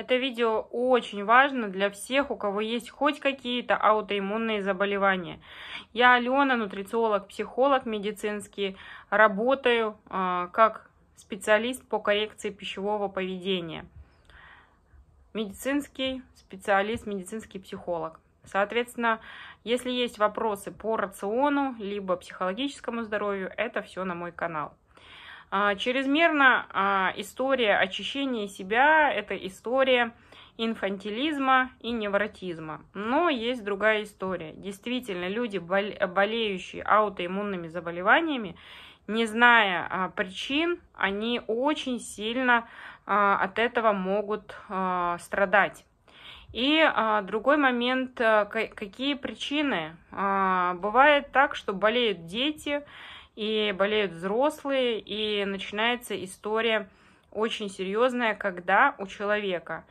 Это видео очень важно для всех, у кого есть хоть какие-то аутоиммунные заболевания. Я Алена, нутрициолог, психолог медицинский, работаю э, как специалист по коррекции пищевого поведения. Медицинский специалист, медицинский психолог. Соответственно, если есть вопросы по рациону, либо психологическому здоровью, это все на мой канал. А, чрезмерно а, история очищения себя – это история инфантилизма и невротизма. Но есть другая история. Действительно, люди, болеющие аутоиммунными заболеваниями, не зная а, причин, они очень сильно от этого могут страдать. И а, другой момент, а, какие причины. А, бывает так, что болеют дети, и болеют взрослые, и начинается история очень серьезная, когда у человека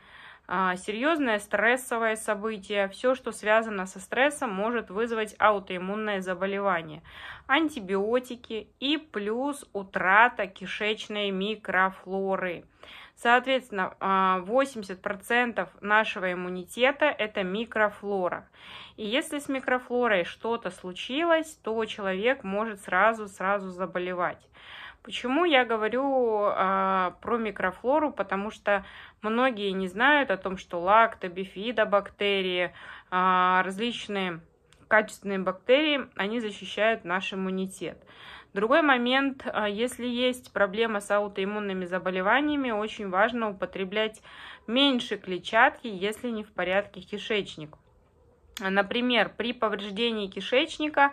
а, серьезное стрессовое событие, все, что связано со стрессом, может вызвать аутоиммунное заболевание, антибиотики и плюс утрата кишечной микрофлоры. Соответственно, 80% а, нашего иммунитета – это микрофлора. И если с микрофлорой что-то случилось, то человек может сразу-сразу заболевать. Почему я говорю э, про микрофлору? Потому что многие не знают о том, что лакто, бифидобактерии, э, а, различные качественные бактерии, они защищают наш иммунитет. Другой момент, а, если есть проблема с аутоиммунными заболеваниями, очень важно употреблять меньше клетчатки, если не в порядке кишечник. Например, при повреждении кишечника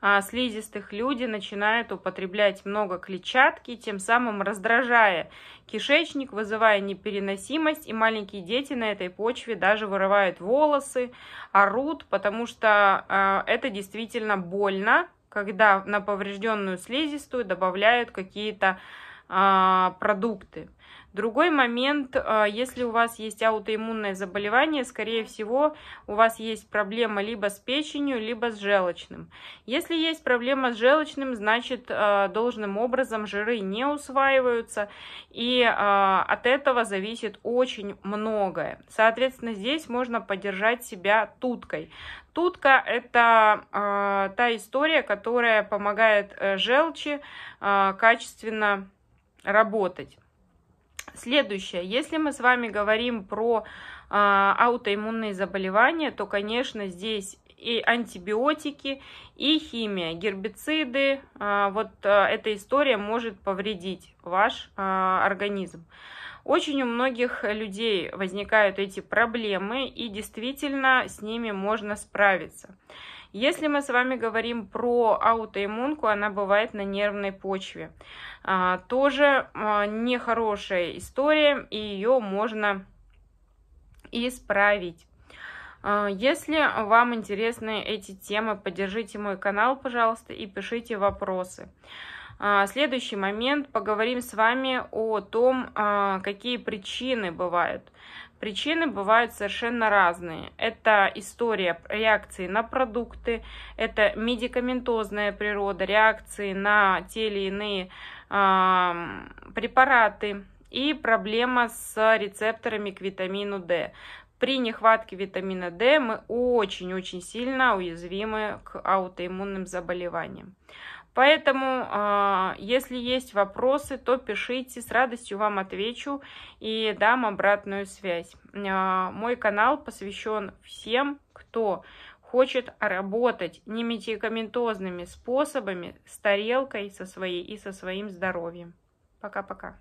а слизистых люди начинают употреблять много клетчатки, тем самым раздражая кишечник, вызывая непереносимость, и маленькие дети на этой почве даже вырывают волосы, орут, потому что а, это действительно больно, когда на поврежденную слизистую добавляют какие-то а, продукты. Другой момент, а, если у вас есть аутоиммунное заболевание, скорее всего, у вас есть проблема либо с печенью, либо с желчным. Если есть проблема с желчным, значит, а, должным образом жиры не усваиваются, и а, от этого зависит очень многое. Соответственно, здесь можно поддержать себя туткой. Тутка – это та история, которая помогает э, желчи качественно работать. Следующее, если мы с вами говорим про э, аутоиммунные заболевания, то, конечно, здесь и антибиотики, и химия, гербициды. Э, вот э, эта история может повредить ваш э, организм. Очень у многих людей возникают эти проблемы, и действительно с ними можно справиться. Если мы с вами говорим про аутоиммунку, она бывает на нервной почве. А, тоже а, нехорошая история, и ее можно исправить. А, если вам интересны эти темы, поддержите мой канал, пожалуйста, и пишите вопросы. Следующий момент. Поговорим с вами о том, какие причины бывают Причины бывают совершенно разные. Это история реакции на продукты, это медикаментозная природа, реакции на те или иные э, препараты и проблема с рецепторами к витамину D. При нехватке витамина D мы очень-очень сильно уязвимы к аутоиммунным заболеваниям. Поэтому, а, если есть вопросы, то пишите, с радостью вам отвечу и дам обратную связь. А, мой канал посвящен всем, кто хочет работать не медикаментозными способами с тарелкой со своей и со своим здоровьем. Пока-пока.